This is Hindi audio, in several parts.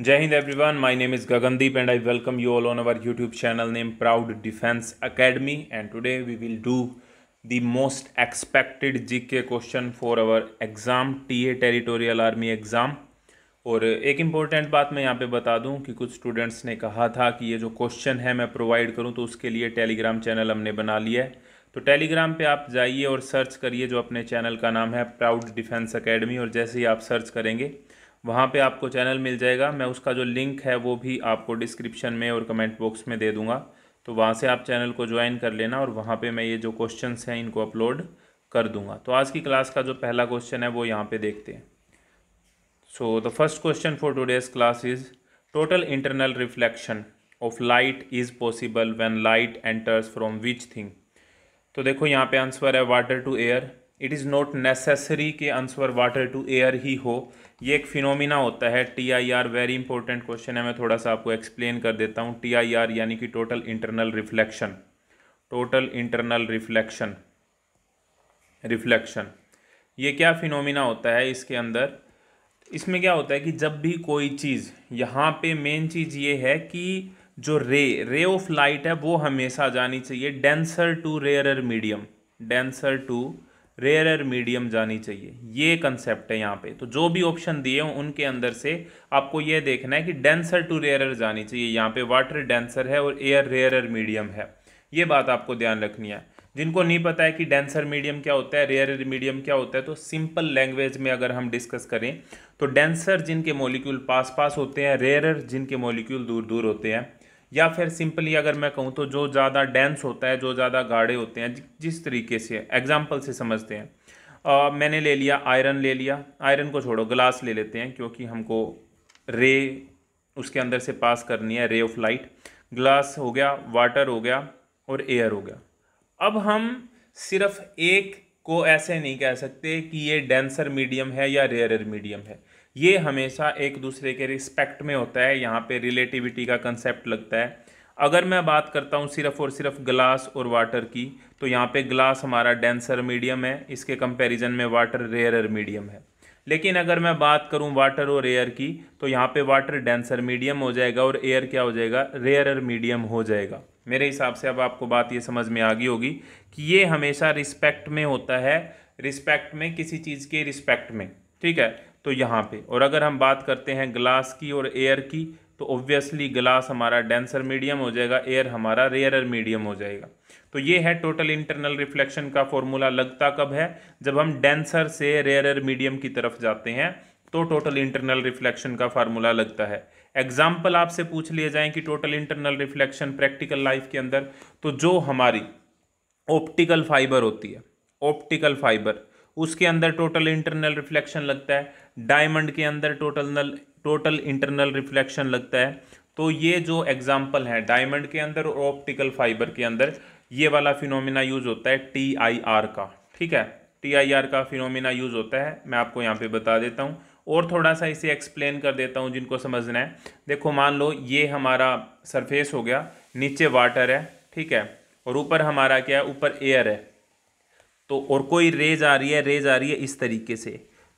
जय Hind everyone my name is Gagandeep and I welcome you all on our YouTube channel name Proud defence Academy and today we will do the most expected GK question for our exam TA territorial army exam और एक इम्पॉर्टेंट बात मैं यहाँ पे बता दूँ कि कुछ स्टूडेंट्स ने कहा था कि ये जो क्वेश्चन है मैं प्रोवाइड करूँ तो उसके लिए टेलीग्राम चैनल हमने बना लिया है तो टेलीग्राम पे आप जाइए और सर्च करिए जो अपने चैनल का नाम है प्राउड डिफेंस अकेडमी और जैसे ही आप सर्च करेंगे वहाँ पे आपको चैनल मिल जाएगा मैं उसका जो लिंक है वो भी आपको डिस्क्रिप्शन में और कमेंट बॉक्स में दे दूँगा तो वहाँ से आप चैनल को ज्वाइन कर लेना और वहाँ पे मैं ये जो क्वेश्चंस हैं इनको अपलोड कर दूँगा तो आज की क्लास का जो पहला क्वेश्चन है वो यहाँ पे देखते हैं so the first question for today's class is total internal reflection of light is possible when light enters from which thing तो देखो यहाँ पे आंसर है water to air it is not necessary के आंसर वाटर टू एयर ही हो ये एक फिनोमिना होता है T I R very important question है मैं थोड़ा सा आपको एक्सप्लेन कर देता हूँ टी आई आर यानी कि total internal reflection total internal reflection reflection ये क्या फिनोमिना होता है इसके अंदर इसमें क्या होता है कि जब भी कोई चीज़ यहाँ पे मेन चीज़ ये है कि जो रे रे ऑफ लाइट है वो हमेशा जानी चाहिए denser to rarer medium denser to rare air medium जानी चाहिए ये कंसेप्ट है यहाँ पे तो जो भी ऑप्शन दिए हों उनके अंदर से आपको ये देखना है कि डेंसर टू एयर जानी चाहिए यहाँ पे वाटर डेंसर है और एयर एयर मीडियम है ये बात आपको ध्यान रखनी है जिनको नहीं पता है कि डेंसर मीडियम क्या होता है रेयर मीडियम क्या होता है तो सिंपल लैंग्वेज में अगर हम डिस्कस करें तो डेंसर जिनके मोलिक्यूल पास पास होते हैं रेयर जिनके मोलिक्यूल दूर दूर होते हैं या फिर सिंपली अगर मैं कहूँ तो जो ज़्यादा डेंस होता है जो ज़्यादा गाढ़े होते हैं जिस तरीके से एग्जाम्पल से समझते हैं आ, मैंने ले लिया आयरन ले लिया आयरन को छोड़ो ग्लास ले लेते हैं क्योंकि हमको रे उसके अंदर से पास करनी है रे ऑफ लाइट ग्लास हो गया वाटर हो गया और एयर हो गया अब हम सिर्फ एक को ऐसे नहीं कह सकते कि ये डेंसर मीडियम है या रेयर मीडियम है ये हमेशा एक दूसरे के रिस्पेक्ट में होता है यहाँ पे रिलेटिविटी का कंसेप्ट लगता है अगर मैं बात करता हूँ सिर्फ और सिर्फ ग्लास और वाटर की तो यहाँ पे ग्लास हमारा डेंसर मीडियम है इसके कंपैरिजन में वाटर रेयरर मीडियम है लेकिन अगर मैं बात करूँ वाटर और एयर की तो यहाँ पे वाटर डेंसर मीडियम हो जाएगा और एयर क्या हो जाएगा रेयरर मीडियम हो जाएगा मेरे हिसाब से अब आपको बात ये समझ में आ गई होगी कि ये हमेशा रिस्पेक्ट में होता है रिस्पेक्ट में किसी चीज़ के रिस्पेक्ट में ठीक है तो यहाँ पे और अगर हम बात करते हैं ग्लास की और एयर की तो ऑब्वियसली ग्लास हमारा डेंसर मीडियम हो जाएगा एयर हमारा रेयरर मीडियम हो जाएगा तो ये है टोटल इंटरनल रिफ्लेक्शन का फॉर्मूला लगता कब है जब हम डेंसर से रेयरर मीडियम की तरफ जाते हैं तो टोटल इंटरनल रिफ्लेक्शन का फार्मूला लगता है एग्जाम्पल आपसे पूछ लिए जाए कि total internal reflection practical life के अंदर तो जो हमारी ऑप्टिकल फाइबर होती है ऑप्टिकल फाइबर उसके अंदर टोटल इंटरनल रिफ्लेक्शन लगता है डायमंड के अंदर टोटल नल टोटल इंटरनल रिफ्लेक्शन लगता है तो ये जो एग्जाम्पल है डायमंड के अंदर और ऑप्टिकल फाइबर के अंदर ये वाला फिनोमिना यूज़ होता है टी आई आर का ठीक है टी आई आर का फिनोमिना यूज़ होता है मैं आपको यहाँ पे बता देता हूँ और थोड़ा सा इसे एक्सप्लेन कर देता हूँ जिनको समझना है देखो मान लो ये हमारा सरफेस हो गया नीचे वाटर है ठीक है और ऊपर हमारा क्या है ऊपर एयर है तो और कोई रेज आ रही है रेज आ रही है इस तरीके से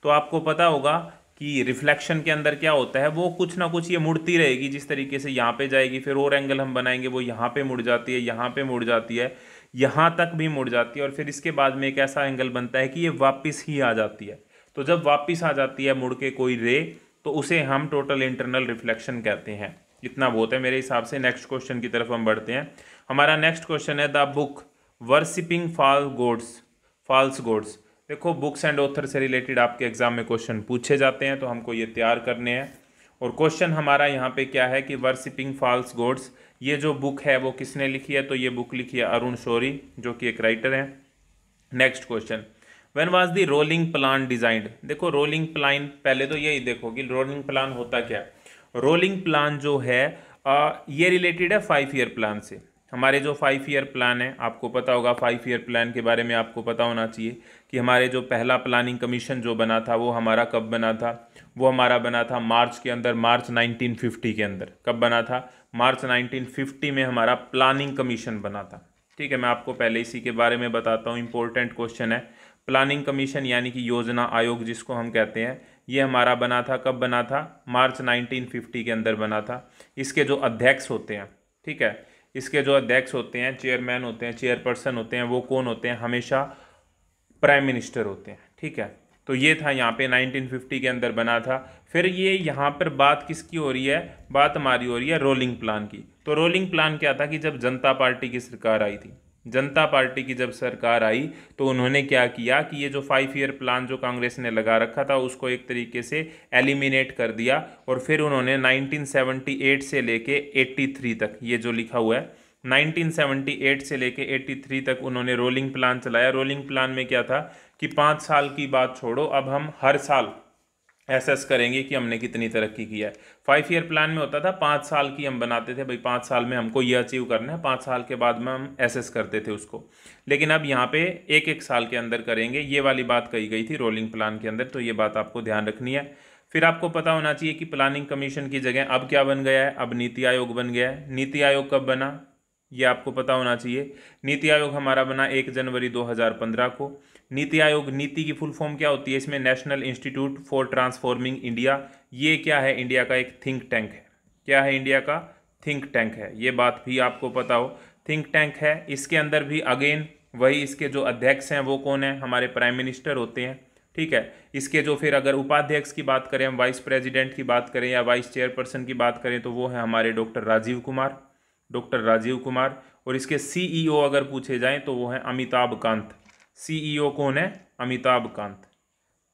तो आपको पता होगा कि रिफ्लेक्शन के अंदर क्या होता है वो कुछ ना कुछ ये मुड़ती रहेगी जिस तरीके से यहाँ पे जाएगी फिर और एंगल हम बनाएंगे वो यहाँ पे मुड़ जाती है यहाँ पे मुड़ जाती है यहाँ तक भी मुड़ जाती है और फिर इसके बाद में एक ऐसा एंगल बनता है कि ये वापस ही आ जाती है तो जब वापस आ जाती है मुड़ के कोई रे तो उसे हम टोटल इंटरनल रिफ्लेक्शन कहते हैं इतना बहुत है मेरे हिसाब से नेक्स्ट क्वेश्चन की तरफ हम बढ़ते हैं हमारा नेक्स्ट क्वेश्चन है the book worshipping false gods false gods देखो बुक्स एंड ऑथर से रिलेटेड आपके एग्ज़ाम में क्वेश्चन पूछे जाते हैं तो हमको ये तैयार करने हैं और क्वेश्चन हमारा यहाँ पे क्या है कि वर्सिपिंग फॉल्स गोड्स ये जो बुक है वो किसने लिखी है तो ये बुक लिखी है अरुण शोरी जो कि एक राइटर हैं next question when was the rolling plan designed देखो रोलिंग प्लान पहले तो यही देखो कि रोलिंग प्लान होता क्या रोलिंग प्लान जो है आ, ये रिलेटेड है फाइव ईयर प्लान से हमारे जो फाइव ईयर प्लान है आपको पता होगा फाइव ईयर प्लान के बारे में आपको पता होना चाहिए कि हमारे जो पहला प्लानिंग कमीशन जो बना था वो हमारा कब बना था वो हमारा बना था मार्च के अंदर मार्च 1950 के अंदर कब बना था मार्च 1950 में हमारा प्लानिंग कमीशन बना था ठीक है मैं आपको पहले इसी के बारे में बताता हूँ इंपॉर्टेंट क्वेश्चन है प्लानिंग कमीशन यानी कि योजना आयोग जिसको हम कहते हैं ये हमारा बना था कब बना था मार्च 1950 के अंदर बना था इसके जो अध्यक्ष होते हैं ठीक है इसके जो अध्यक्ष होते हैं चेयरमैन होते हैं चेयरपर्सन होते हैं वो कौन होते हैं हमेशा प्राइम मिनिस्टर होते हैं ठीक है तो ये था यहाँ पे 1950 के अंदर बना था फिर ये यहाँ पर बात किसकी हो रही है बात हमारी हो रही है रोलिंग प्लान की तो रोलिंग प्लान क्या था कि जब जनता पार्टी की सरकार आई थी जनता पार्टी की जब सरकार आई तो उन्होंने क्या किया कि ये जो फाइव ईयर प्लान जो कांग्रेस ने लगा रखा था उसको एक तरीके से एलिमिनेट कर दिया और फिर उन्होंने 1978 से लेके 83 तक ये जो लिखा हुआ है 1978 से लेके 83 तक उन्होंने रोलिंग प्लान चलाया रोलिंग प्लान में क्या था कि पाँच साल की बात छोड़ो अब हम हर साल एसेस करेंगे कि हमने कितनी तरक्की की है फाइव ईयर प्लान में होता था पाँच साल की हम बनाते थे भाई पाँच साल में हमको ये अचीव करना है पाँच साल के बाद में हम एसेस करते थे उसको लेकिन अब यहाँ पे एक एक साल के अंदर करेंगे ये वाली बात कही गई थी रोलिंग प्लान के अंदर तो ये बात आपको ध्यान रखनी है फिर आपको पता होना चाहिए कि प्लानिंग कमीशन की जगह अब क्या बन गया है अब नीति आयोग बन गया है नीति आयोग कब बना ये आपको पता होना चाहिए नीति आयोग हमारा बना एक जनवरी दो को नीति आयोग नीति की फुल फॉर्म क्या होती है इसमें national institute for transforming India ये क्या है इंडिया का एक थिंक टैंक है क्या है इंडिया का थिंक टैंक है ये बात भी आपको पता हो थिंक टैंक है इसके अंदर भी अगेन वही इसके जो अध्यक्ष हैं वो कौन है हमारे प्राइम मिनिस्टर होते हैं ठीक है इसके जो फिर अगर उपाध्यक्ष की बात करें हम वाइस प्रेसिडेंट की बात करें या वाइस चेयरपर्सन की बात करें तो वो है हमारे डॉक्टर राजीव कुमार डॉक्टर राजीव कुमार और इसके सीईओ e अगर पूछे जाएं तो वो हैं अमिताभ कांत सीईओ e कौन है अमिताभ कांत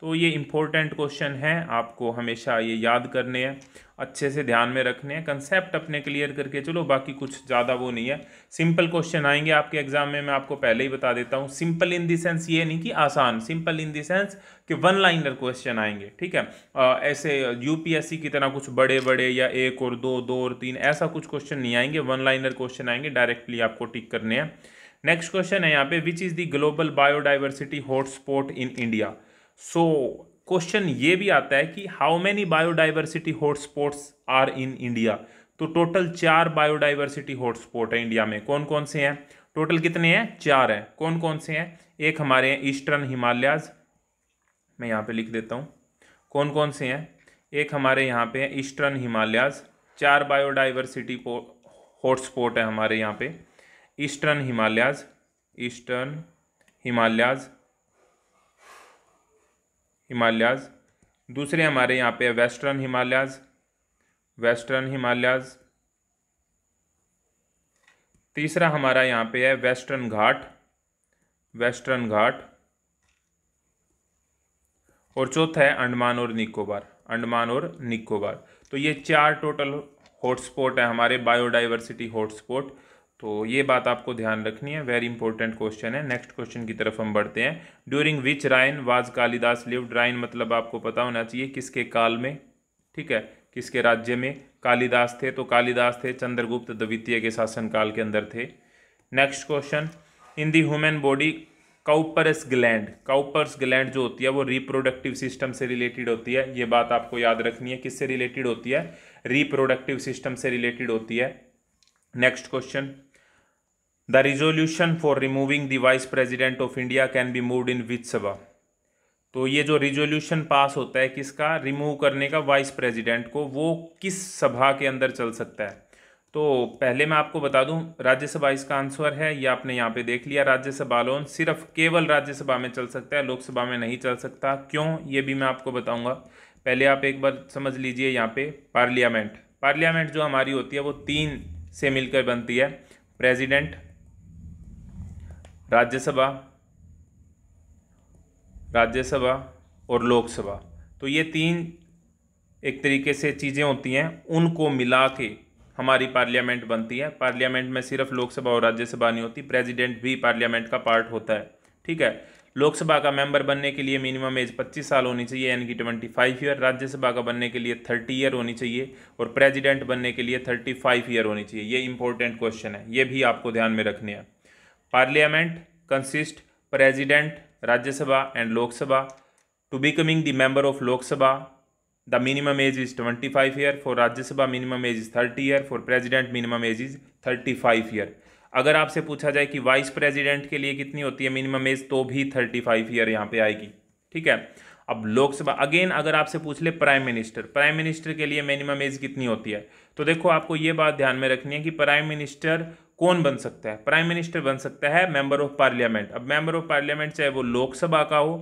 तो ये इम्पोर्टेंट क्वेश्चन है आपको हमेशा ये याद करने हैं अच्छे से ध्यान में रखने हैं कंसेप्ट अपने क्लियर करके चलो बाकी कुछ ज़्यादा वो नहीं है सिंपल क्वेश्चन आएंगे आपके एग्जाम में मैं आपको पहले ही बता देता हूँ सिंपल इन देंस सेंस ये नहीं कि आसान सिंपल इन देंस सेंस कि वन लाइनर क्वेश्चन आएंगे ठीक है आ, ऐसे यूपीएससी की तरह कुछ बड़े बड़े या एक और दो दो और तीन ऐसा कुछ क्वेश्चन नहीं आएंगे वन लाइनर क्वेश्चन आएंगे डायरेक्टली आपको टिक करने हैं नेक्स्ट क्वेश्चन है यहाँ पे which is the global biodiversity hotspot in India so question ये भी आता है कि how many biodiversity hotspots are in India तो टोटल चार बायोडाइवर्सिटी हॉटस्पॉट है इंडिया में कौन कौन से हैं टोटल कितने हैं चार हैं कौन कौन से हैं एक हमारे हैं ईस्टर्न हिमालयाज मैं यहाँ पे लिख देता हूँ कौन कौन से हैं एक हमारे यहाँ पे हैं ईस्टर्न हिमालयाज चार बायोडाइवर्सिटी हॉटस्पॉट है हमारे यहाँ पे ईस्टर्न हिमालयाज ईस्टर्न हिमालयाज हिमालयाज दूसरे हमारे यहाँ पे वेस्टर्न हिमालयाज वेस्टर्न हिमालयाज तीसरा हमारा यहाँ पे है वेस्टर्न घाट वेस्टर्न घाट और चौथा है अंडमान और निकोबार अंडमान और निकोबार तो ये चार टोटल हॉटस्पॉट है हमारे बायोडाइवर्सिटी हॉटस्पॉट तो ये बात आपको ध्यान रखनी है वेरी इंपॉर्टेंट क्वेश्चन है नेक्स्ट क्वेश्चन की तरफ हम बढ़ते हैं during which reign was Kalidas lived reign मतलब आपको पता होना चाहिए किसके काल में ठीक है किसके राज्य में कालिदास थे तो कालिदास थे चंद्रगुप्त द्वितीय के शासनकाल के अंदर थे next question in the human body Cowper's gland Cowper's gland जो होती है वो रिप्रोडक्टिव सिस्टम से रिलेटेड होती है ये बात आपको याद रखनी है किससे रिलेटेड होती है रिप्रोडक्टिव सिस्टम से रिलेटेड होती है next question the resolution for removing the vice president of India can be moved in which sabha तो ये जो रिजोल्यूशन पास होता है किसका रिमूव करने का वाइस प्रेसिडेंट को वो किस सभा के अंदर चल सकता है तो पहले मैं आपको बता दूं राज्यसभा इसका आंसर है ये आपने यहाँ पे देख लिया राज्यसभा लोन सिर्फ केवल राज्यसभा में चल सकता है लोकसभा में नहीं चल सकता क्यों ये भी मैं आपको बताऊंगा पहले आप एक बार समझ लीजिए यहाँ पे पार्लियामेंट पार्लियामेंट जो हमारी होती है वो तीन से मिलकर बनती है प्रेसिडेंट राज्यसभा राज्यसभा और लोकसभा तो ये तीन एक तरीके से चीज़ें होती हैं उनको मिला के हमारी पार्लियामेंट बनती है पार्लियामेंट में सिर्फ लोकसभा और राज्यसभा नहीं होती प्रेसिडेंट भी पार्लियामेंट का पार्ट होता है ठीक है लोकसभा का मेंबर बनने के लिए मिनिमम एज 25 साल होनी चाहिए यानी कि ट्वेंटी फाइव ईयर राज्यसभा का बनने के लिए 30 ईयर होनी चाहिए और प्रेसिडेंट बनने के लिए 35 ईयर होनी चाहिए ये इंपॉर्टेंट क्वेश्चन है ये भी आपको ध्यान में रखने हैं parliament consist president Rajya Sabha and Lok Sabha to becoming the member of Lok Sabha the minimum age is twenty five year for Rajya Sabha minimum age is thirty year for president minimum age is thirty five year अगर आपसे पूछा जाए कि वाइस प्रेसिडेंट के लिए कितनी होती है मिनिमम एज तो भी थर्टी फाइव ईयर यहाँ पे आएगी ठीक है अब लोकसभा अगेन अगर आपसे पूछ ले प्राइम मिनिस्टर प्राइम मिनिस्टर के लिए मिनिमम एज कितनी होती है तो देखो आपको ये बात ध्यान में रखनी है कि प्राइम मिनिस्टर कौन बन सकता है प्राइम मिनिस्टर बन सकता है मेंबर ऑफ पार्लियामेंट अब मेंबर ऑफ पार्लियामेंट चाहे वो लोकसभा का हो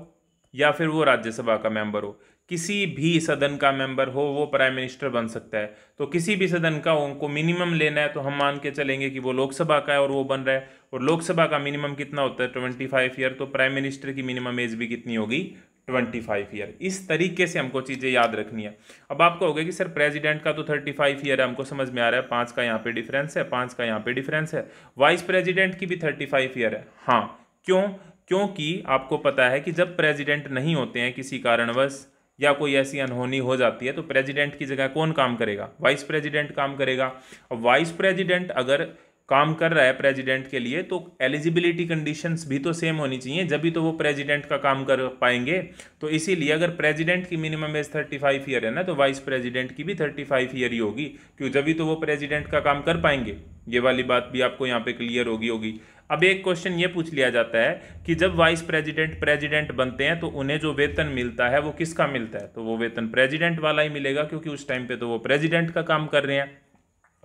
या फिर वो राज्यसभा का मेंबर हो किसी भी सदन का मेंबर हो वो प्राइम मिनिस्टर बन सकता है तो किसी भी सदन का उनको मिनिमम लेना है तो हम मान के चलेंगे कि वो लोकसभा का है और वो बन रहा है और लोकसभा का मिनिमम कितना होता है ट्वेंटी फाइव ईयर तो प्राइम मिनिस्टर की मिनिमम एज भी कितनी होगी ट्वेंटी फाइव ईयर इस तरीके से हमको चीज़ें याद रखनी है अब आप कहोगे कि सर प्रेसिडेंट का तो थर्टी फाइव ईयर है हमको समझ में आ रहा है पाँच का यहाँ पे डिफरेंस है पाँच का यहाँ पे डिफरेंस है वाइस प्रेसिडेंट की भी थर्टी फाइव ईयर है हाँ क्यों क्योंकि आपको पता है कि जब प्रेसिडेंट नहीं होते हैं किसी कारणवश या कोई ऐसी अनहोनी हो जाती है तो प्रेसिडेंट की जगह कौन काम करेगा वाइस प्रेसिडेंट काम करेगा और वाइस प्रेसिडेंट अगर काम कर रहा है प्रेसिडेंट के लिए तो एलिजिबिलिटी कंडीशंस भी तो सेम होनी चाहिए जब भी तो वो प्रेसिडेंट का काम कर पाएंगे तो इसीलिए अगर प्रेसिडेंट की minimum age thirty five year है ना तो वाइस प्रेसिडेंट की भी थर्टी फाइव ईयर ही होगी क्यों जब भी तो वो प्रेसिडेंट का काम कर पाएंगे ये वाली बात भी आपको यहाँ पे क्लियर होगी होगी अब एक क्वेश्चन ये पूछ लिया जाता है कि जब वाइस प्रेसिडेंट प्रेसिडेंट बनते हैं तो उन्हें जो वेतन मिलता है वो किसका मिलता है तो वो वेतन प्रेसिडेंट वाला ही मिलेगा क्योंकि उस टाइम पे तो वो प्रेसिडेंट का काम कर रहे हैं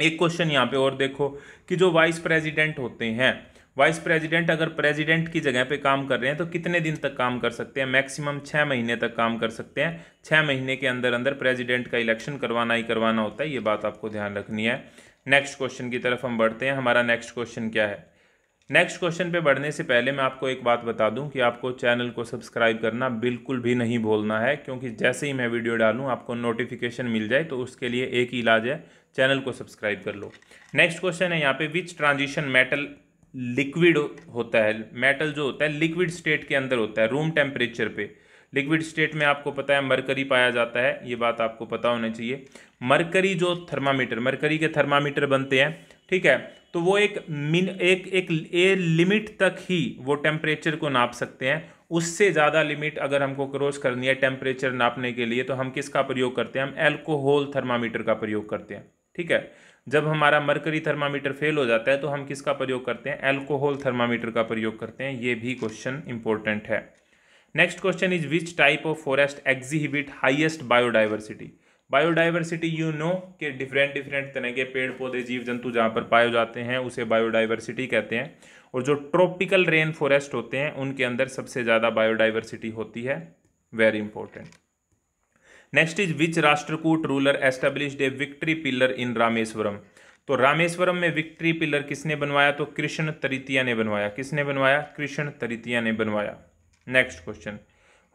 एक क्वेश्चन यहाँ पे और देखो कि जो वाइस प्रेसिडेंट होते हैं वाइस प्रेसिडेंट अगर प्रेसिडेंट की जगह पे काम कर रहे हैं तो कितने दिन तक काम कर सकते हैं मैक्सिमम छः महीने तक काम कर सकते हैं छः महीने के अंदर अंदर प्रेसिडेंट का इलेक्शन करवाना ही करवाना होता है ये बात आपको ध्यान रखनी है नेक्स्ट क्वेश्चन की तरफ हम बढ़ते हैं हमारा नेक्स्ट क्वेश्चन क्या है नेक्स्ट क्वेश्चन पे बढ़ने से पहले मैं आपको एक बात बता दूं कि आपको चैनल को सब्सक्राइब करना बिल्कुल भी नहीं भूलना है क्योंकि जैसे ही मैं वीडियो डालूं आपको नोटिफिकेशन मिल जाए तो उसके लिए एक ही इलाज है चैनल को सब्सक्राइब कर लो नेक्स्ट क्वेश्चन है यहाँ पे विच ट्रांजिशन मेटल लिक्विड होता है मेटल जो होता है लिक्विड स्टेट के अंदर होता है रूम टेम्परेचर पर लिक्विड स्टेट में आपको पता है मरकरी पाया जाता है ये बात आपको पता होना चाहिए मरकरी जो थर्मामीटर मरकरी के थर्मामीटर बनते हैं ठीक है तो वो एक मिन एक एक ए लिमिट तक ही वो टेम्परेचर को नाप सकते हैं उससे ज़्यादा लिमिट अगर हमको क्रॉस करनी है टेम्परेचर नापने के लिए तो हम किसका प्रयोग करते हैं हम एल्कोहल थर्मामीटर का प्रयोग करते हैं ठीक है जब हमारा मरकरी थर्मामीटर फेल हो जाता है तो हम किसका प्रयोग करते हैं एल्कोहल थर्मामीटर का प्रयोग करते हैं ये भी क्वेश्चन इंपॉर्टेंट है next question is which type of forest exhibit highest biodiversity biodiversity you know के डिफरेंट डिफरेंट तरह के पेड़ पौधे जीव जंतु जहाँ पर पाए जाते हैं उसे बायोडाइवर्सिटी कहते हैं और जो ट्रॉपिकल रेन फॉरेस्ट होते हैं उनके अंदर सबसे ज़्यादा बायोडाइवर्सिटी होती है very important next is which Rashtrakuta ruler established a victory pillar in Rameswaram तो रामेश्वरम में विक्ट्री पिलर किसने बनवाया तो कृष्ण तरितिया ने बनवाया किसने बनवाया कृष्ण तरितिया ने बनवाया next question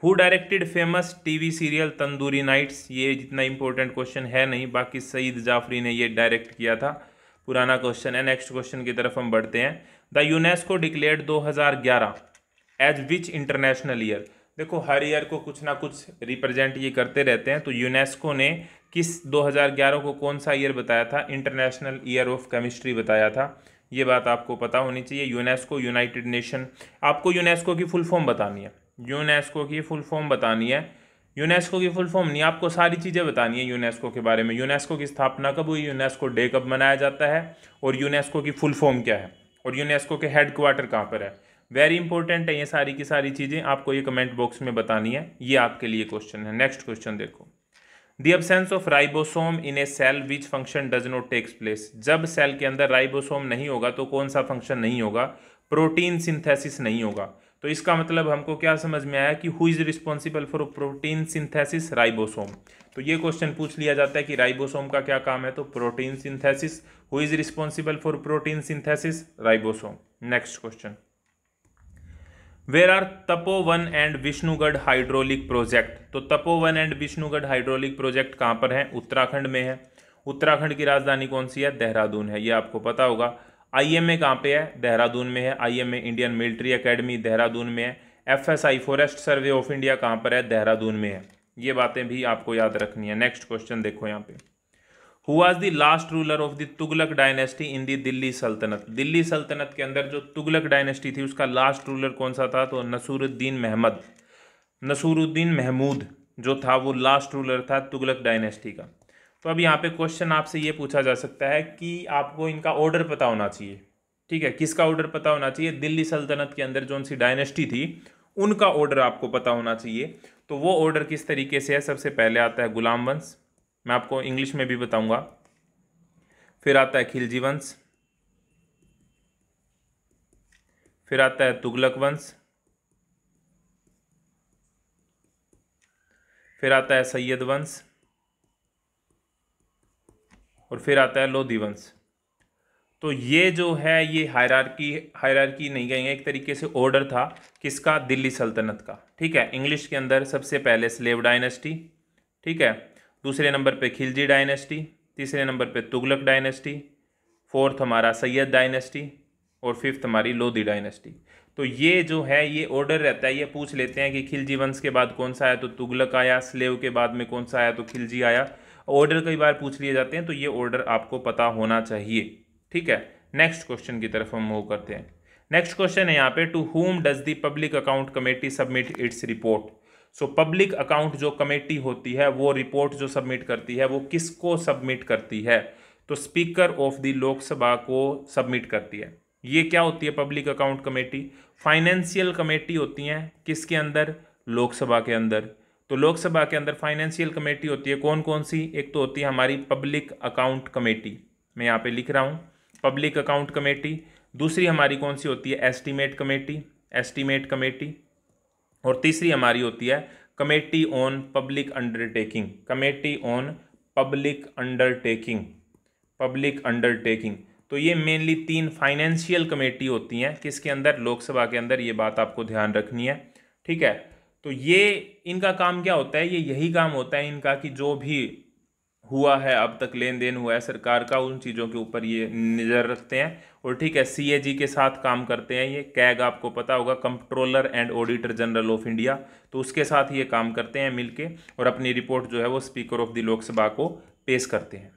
who directed famous TV serial Tandoori Nights ये जितना इम्पोर्टेंट क्वेश्चन है नहीं बाकी सईद जाफरी ने ये डायरेक्ट किया था पुराना क्वेश्चन है नेक्स्ट क्वेश्चन की तरफ हम बढ़ते हैं the UNESCO declare 2011 as which international year देखो हर ईयर को कुछ ना कुछ रिप्रेजेंट ये करते रहते हैं तो यूनेस्को ने किस 2011 को कौन सा ईयर बताया था इंटरनेशनल ईयर ऑफ केमिस्ट्री बताया था ये बात आपको पता होनी चाहिए यूनेस्को यूनाइटेड नेशन आपको यूनेस्को की फुल फॉर्म बतानी है यूनेस्को की फुल फॉर्म बतानी है यूनेस्को की फुल फॉर्म नहीं आपको सारी चीज़ें बतानी है यूनेस्को के बारे में यूनेस्को की स्थापना कब हुई यूनेस्को डे कब मनाया जाता है और यूनेस्को की फुल फॉर्म क्या है और यूनेस्को के हेड क्वार्टर कहाँ पर है वेरी इंपॉर्टेंट है ये सारी की सारी चीज़ें आपको ये कमेंट बॉक्स में बतानी है ये आपके लिए क्वेश्चन है नेक्स्ट क्वेश्चन देखो the absence of ribosome in a cell which function does not takes place जब सेल के अंदर राइबोसोम नहीं होगा तो कौन सा फंक्शन नहीं होगा प्रोटीन सिंथेसिस नहीं होगा तो इसका मतलब हमको क्या समझ में आया कि who is responsible for protein synthesis ribosome तो ये क्वेश्चन पूछ लिया जाता है कि राइबोसोम का क्या काम है तो protein synthesis who is responsible for protein synthesis ribosome next question where are Tapovan and Vishnugarh hydraulic project तो Tapovan and Vishnugarh hydraulic project कहाँ पर है उत्तराखंड में है उत्तराखंड की राजधानी कौन सी है देहरादून है ये आपको पता होगा आई एम ए कहाँ पर है देहरादून में है I M A Indian military academy Dehradun में है F S I forest survey of India कहाँ पर है देहरादून में है ये बातें भी आपको याद रखनी है नेक्स्ट क्वेश्चन देखो यहाँ पे who was the last ruler of the Tughlaq dynasty in the Delhi Saltanat Delhi सल्तनत के अंदर जो तुगलक डायनेस्टी थी उसका लास्ट रूलर कौन सा था तो नसूरुद्दीन महमद नसूरुद्दीन महमूद जो था वो लास्ट रूलर था तुगलक डायनेस्टी का तो अब यहाँ पे क्वेश्चन आपसे ये पूछा जा सकता है कि आपको इनका ऑर्डर पता होना चाहिए ठीक है किसका ऑर्डर पता होना चाहिए दिल्ली सल्तनत के अंदर जो सी डायनेस्टी थी उनका ऑर्डर आपको पता होना चाहिए तो वो ऑर्डर किस तरीके से है सबसे पहले आता है गुलाम वंश मैं आपको इंग्लिश में भी बताऊंगा फिर आता है खिलजी वंश फिर आता है तुगलक वंश फिर आता है सैयद वंश और फिर आता है लोधी वंश तो ये जो है ये हायरार्की हायरार्की नहीं कहेंगे एक तरीके से ऑर्डर था किसका दिल्ली सल्तनत का ठीक है इंग्लिश के अंदर सबसे पहले स्लेव डायनेस्टी ठीक है दूसरे नंबर पे खिलजी डायनेस्टी तीसरे नंबर पे तुगलक डायनेस्टी फोर्थ हमारा सैयद डायनेस्टी और फिफ्थ हमारी लोधी डायनेस्टी तो ये जो है ये ऑर्डर रहता है ये पूछ लेते हैं कि खिलजी वंश के बाद कौन सा आया तो तुगलक आया स्लेव के बाद में कौन सा आया तो खिलजी आया ऑर्डर कई बार पूछ लिए जाते हैं तो ये ऑर्डर आपको पता होना चाहिए ठीक है नेक्स्ट क्वेश्चन की तरफ हम मूव करते हैं नेक्स्ट क्वेश्चन है यहाँ पे to whom does the public account committee submit its report so public account जो कमेटी होती है वो रिपोर्ट जो सबमिट करती है वो किसको सबमिट करती है तो स्पीकर ऑफ द लोकसभा को सबमिट करती है ये क्या होती है public account committee financial committee होती हैं किसके अंदर लोकसभा के अंदर तो लोकसभा के अंदर फाइनेंशियल कमेटी होती है कौन कौन सी एक तो होती है हमारी पब्लिक अकाउंट कमेटी मैं यहाँ पे लिख रहा हूँ पब्लिक अकाउंट कमेटी दूसरी हमारी कौन सी होती है एस्टीमेट कमेटी एस्टीमेट कमेटी और तीसरी हमारी होती है committee on public undertaking committee on public undertaking public undertaking तो ये मेनली तीन फाइनेंशियल कमेटी होती हैं किसके अंदर लोकसभा के अंदर ये बात आपको ध्यान रखनी है ठीक है तो ये इनका काम क्या होता है ये यही काम होता है इनका कि जो भी हुआ है अब तक लेन देन हुआ है सरकार का उन चीज़ों के ऊपर ये नज़र रखते हैं और ठीक है सीएजी के साथ काम करते हैं ये कैग आपको पता होगा controller and auditor general of India तो उसके साथ ये काम करते हैं मिलके और अपनी रिपोर्ट जो है वो स्पीकर ऑफ द लोकसभा को पेश करते हैं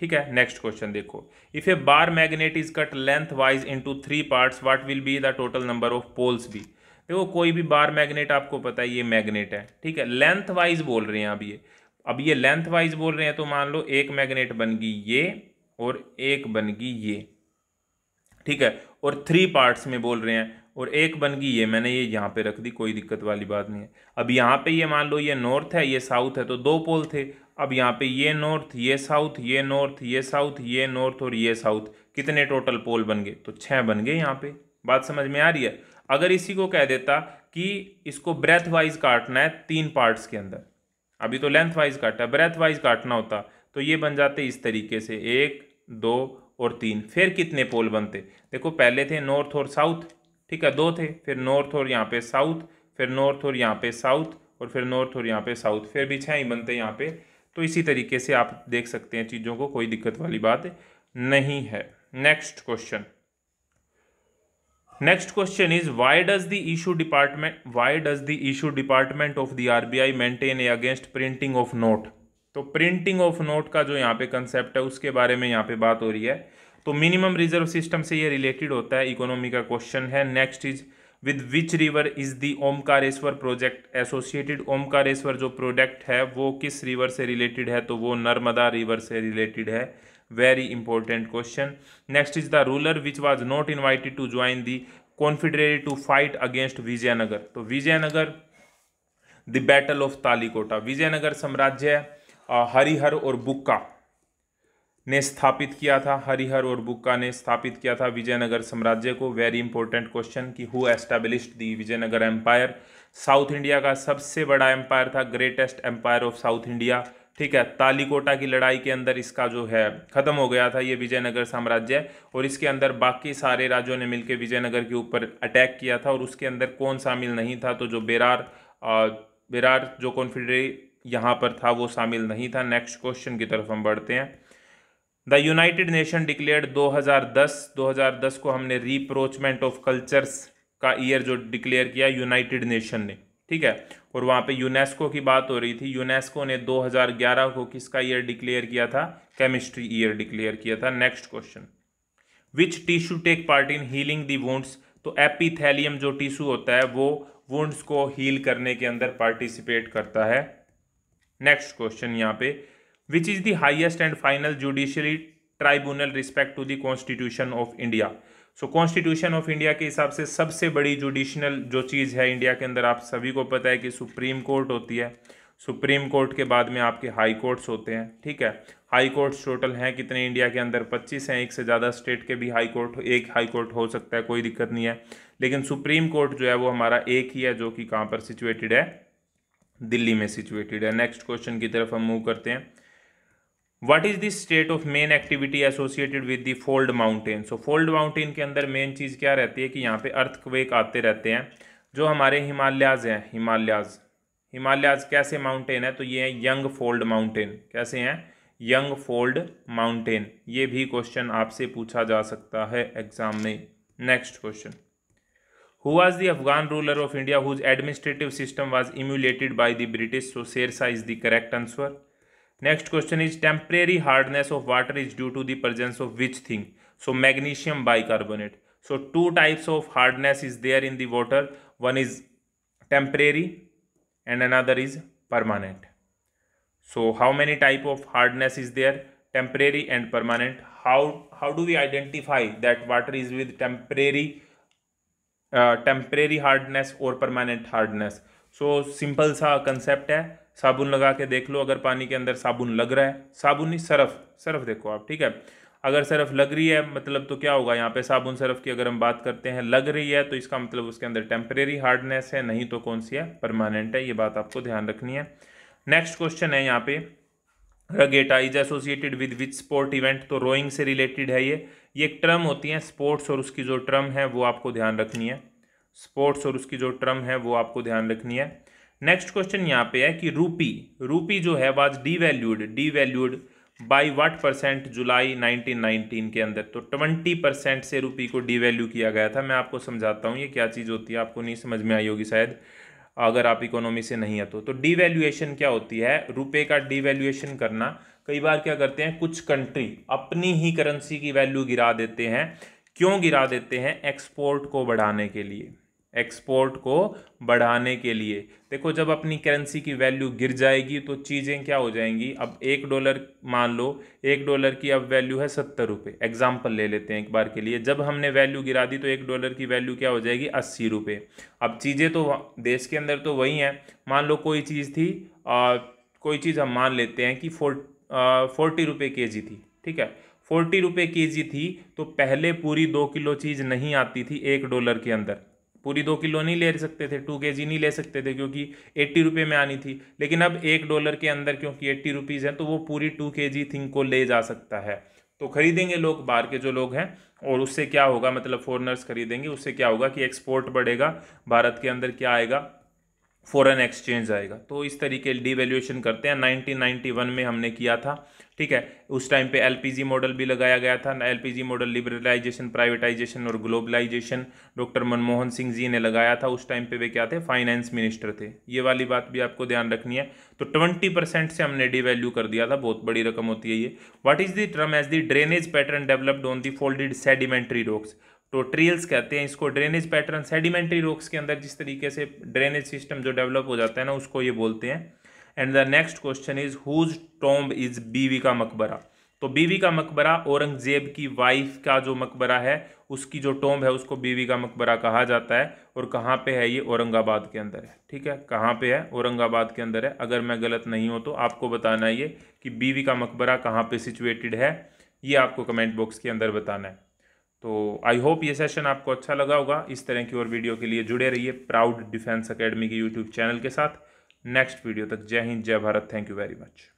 ठीक है नेक्स्ट क्वेश्चन देखो if a bar magnet is cut length wise into three parts what will be the total number of poles भी देखो कोई भी बार मैग्नेट आपको पता है ये मैग्नेट है ठीक है लेंथ वाइज बोल रहे हैं अब ये अब ये लेंथ वाइज बोल रहे हैं तो मान लो एक मैग्नेट बन गई ये और एक बन गई ये ठीक है और थ्री पार्ट्स में बोल रहे हैं और एक बन गई ये मैंने ये यहाँ पे रख दी कोई दिक्कत वाली बात नहीं है अब यहाँ पे ये मान लो ये नॉर्थ है ये साउथ है तो दो पोल थे अब यहाँ पे ये नॉर्थ ये साउथ ये नॉर्थ ये साउथ ये नॉर्थ और ये साउथ कितने टोटल पोल बन गए तो छः बन गए यहाँ पे बात समझ में आ रही है अगर इसी को कह देता कि इसको ब्रेथ वाइज काटना है तीन पार्ट्स के अंदर अभी तो लेंथ वाइज काटा ब्रेथ वाइज काटना होता तो ये बन जाते इस तरीके से एक दो और तीन फिर कितने पोल बनते देखो पहले थे नॉर्थ और साउथ ठीक है दो थे फिर नॉर्थ और यहाँ पे साउथ फिर नॉर्थ और यहाँ पे साउथ और फिर नॉर्थ और यहाँ पे साउथ फिर भी छः ही बनते यहाँ पे तो इसी तरीके से आप देख सकते हैं चीज़ों को कोई दिक्कत वाली बात नहीं है next question next question is why does the issue department why does the issue department of the I maintain a against printing of note तो प्रिंटिंग ऑफ नोट का जो यहाँ पे कंसेप्ट है उसके बारे में यहाँ पे बात हो रही है तो मिनिमम रिजर्व सिस्टम से ये रिलेटेड होता है इकोनॉमी का क्वेश्चन है next is with which river is the Omkareshwar project associated Omkareshwar जो प्रोडक्ट है वो किस रिवर से रिलेटेड है तो वो नर्मदा रिवर से रिलेटेड है very important question next is the ruler which was not invited to join the confederate to fight against Vijayanagar तो Vijayanagar the battle of Talikota Vijayanagar साम्राज्य हरिहर और बुक्का ने स्थापित किया था हरिहर और बुक्का ने स्थापित किया था विजयनगर साम्राज्य को वेरी इंपॉर्टेंट क्वेश्चन कि who established the Vijayanagar empire south India का सबसे बड़ा एम्पायर था greatest empire of south India ठीक है तालीकोटा की लड़ाई के अंदर इसका जो है ख़त्म हो गया था ये विजयनगर साम्राज्य और इसके अंदर बाकी सारे राज्यों ने मिलकर विजयनगर के ऊपर अटैक किया था और उसके अंदर कौन शामिल नहीं था तो जो बेरार आ, बेरार जो कॉन्फिडरे यहाँ पर था वो शामिल नहीं था नेक्स्ट क्वेश्चन की तरफ हम बढ़ते हैं द यूनाइटेड नेशन डिक्लेयर 2010 हज़ार को हमने रिप्रोचमेंट ऑफ कल्चर्स का ईयर जो डिक्लेयर किया यूनाइटेड नेशन ने ठीक है और वहाँ पे यूनेस्को की बात हो रही थी यूनेस्को ने 2011 को किसका ईयर डिक्लेयर किया था केमिस्ट्री ईयर डिक्लेयर किया था next question which tissue take part in healing the wounds तो एपीथेलियम जो टिश्यू होता है वो वुंड्स को हील करने के अंदर पार्टिसिपेट करता है नेक्स्ट क्वेश्चन यहाँ पे विच इज़ दाइएस्ट highest and final judiciary tribunal respect to the constitution of India so constitution of India के हिसाब से सबसे बड़ी जुडिशनल जो चीज़ है इंडिया के अंदर आप सभी को पता है कि सुप्रीम कोर्ट होती है सुप्रीम कोर्ट के बाद में आपके हाई कोर्ट्स होते हैं ठीक है हाई कोर्ट्स टोटल हैं कितने इंडिया के अंदर 25 हैं एक से ज़्यादा स्टेट के भी हाई कोर्ट एक हाई कोर्ट हो सकता है कोई दिक्कत नहीं है लेकिन सुप्रीम कोर्ट जो है वो हमारा एक ही है जो कि कहाँ पर सिचुएटेड है दिल्ली में सिचुएटेड है नेक्स्ट क्वेश्चन की तरफ हम मूव करते हैं what is the state of main activity associated with the fold mountain so fold mountain के अंदर मेन चीज़ क्या रहती है कि यहाँ पे अर्थक्वेक आते रहते हैं जो हमारे हिमालयाज हैं हिमालयाज हिमालयाज कैसे माउंटेन है तो ये हैं यंग फोल्ड माउंटेन कैसे हैं यंग फोल्ड माउंटेन ये भी क्वेश्चन आपसे पूछा जा सकता है एग्जाम में next question who was the Afghan ruler of India whose administrative system was emulated by the British so Sher Shah is the correct answer Next question is temporary hardness of water is due to the presence of which thing? So magnesium bicarbonate. So two types of hardness is there in the water. One is temporary and another is permanent. So how many type of hardness is there? Temporary and permanent. How, how do we identify that water is with temporary uh, temporary hardness or permanent hardness? So simple सा concept है साबुन लगा के देख लो अगर पानी के अंदर साबुन लग रहा है साबुन नहीं सरफ सरफ देखो आप ठीक है अगर सरफ लग रही है मतलब तो क्या होगा यहाँ पे साबुन सरफ की अगर हम बात करते हैं लग रही है तो इसका मतलब उसके अंदर टेम्परेरी हार्डनेस है नहीं तो कौन सी है परमानेंट है ये बात आपको ध्यान रखनी है नेक्स्ट क्वेश्चन है यहाँ पे regatta is associated with which sport event तो रोइंग से रिलेटेड है ये ये एक टर्म होती है स्पोर्ट्स और उसकी जो टर्म है वो आपको ध्यान रखनी है स्पोर्ट्स और उसकी जो टर्म है वो आपको ध्यान रखनी है नेक्स्ट क्वेश्चन यहाँ पे है कि रूपी रूपी जो है was devalued devalued by what percent July 1919 के अंदर तो 20 परसेंट से रूपी को डीवैल्यू किया गया था मैं आपको समझाता हूँ ये क्या चीज़ होती है आपको नहीं समझ में आई होगी शायद अगर आप इकोनॉमी से नहीं है तो तो डीवैल्यूएशन क्या होती है रुपए का डीवैल्यूएशन करना कई बार क्या करते हैं कुछ कंट्री अपनी ही करेंसी की वैल्यू गिरा देते हैं क्यों गिरा देते हैं एक्सपोर्ट को बढ़ाने के लिए एक्सपोर्ट को बढ़ाने के लिए देखो जब अपनी करेंसी की वैल्यू गिर जाएगी तो चीज़ें क्या हो जाएंगी अब एक डॉलर मान लो एक डॉलर की अब वैल्यू है सत्तर रुपये एग्जाम्पल ले लेते हैं एक बार के लिए जब हमने वैल्यू गिरा दी तो एक डॉलर की वैल्यू क्या हो जाएगी अस्सी रुपये अब चीज़ें तो देश के अंदर तो वही हैं मान लो कोई चीज़ थी आ, कोई चीज़ हम मान लेते हैं कि फोर फोर्टी रुपये के जी थी ठीक है फोर्टी रुपये के जी थी तो पहले पूरी दो किलो चीज़ नहीं आती थी एक डॉलर के अंदर पूरी दो किलो नहीं ले सकते थे टू के जी नहीं ले सकते थे क्योंकि एट्टी रुपये में आनी थी लेकिन अब एक डॉलर के अंदर क्योंकि एट्टी रुपीज़ हैं तो वो पूरी टू के जी थिंग को ले जा सकता है तो खरीदेंगे लोग बाहर के जो लोग हैं और उससे क्या होगा मतलब फॉरनर्स खरीदेंगे उससे क्या होगा कि एक्सपोर्ट बढ़ेगा भारत के अंदर क्या आएगा फॉरेन एक्सचेंज आएगा तो इस तरीके डिवेल्यूएशन करते हैं 1991 में हमने किया था ठीक है उस टाइम पे एलपीजी मॉडल भी लगाया गया था एलपीजी मॉडल लिबरलाइजेशन प्राइवेटाइजेशन और ग्लोबलाइजेशन डॉक्टर मनमोहन सिंह जी ने लगाया था उस टाइम पे वे क्या थे फाइनेंस मिनिस्टर थे ये वाली बात भी आपको ध्यान रखनी है तो ट्वेंटी परसेंट से हमने डिवैल्यू कर दिया था बहुत बड़ी रकम होती है ये what is the term as the drainage pattern developed on the folded sedimentary rocks तो ट्रिल्स कहते हैं इसको ड्रेनेज पैटर्न सेडिमेंट्री रॉक्स के अंदर जिस तरीके से ड्रेनेज सिस्टम जो डेवलप हो जाता है ना उसको ये बोलते हैं and the next question is whose tomb is Bibi ka मकबरा तो बीवी का मकबरा औरंगजेब की वाइफ का जो मकबरा है उसकी जो टोम्ब है उसको बीवी का मकबरा कहा जाता है और कहाँ पे है ये औरंगाबाद के अंदर है ठीक है कहाँ पे है औरंगाबाद के अंदर है अगर मैं गलत नहीं हूँ तो आपको बताना है ये कि बीवी का मकबरा कहाँ पे सिचुएटेड है ये आपको कमेंट बॉक्स के अंदर बताना है तो आई होप ये सेशन आपको अच्छा लगा होगा इस तरह की और वीडियो के लिए जुड़े रहिए प्राउड डिफेंस अकेडमी के यूट्यूब चैनल के साथ नेक्स्ट वीडियो तक जय हिंद जय Bharat thank you very much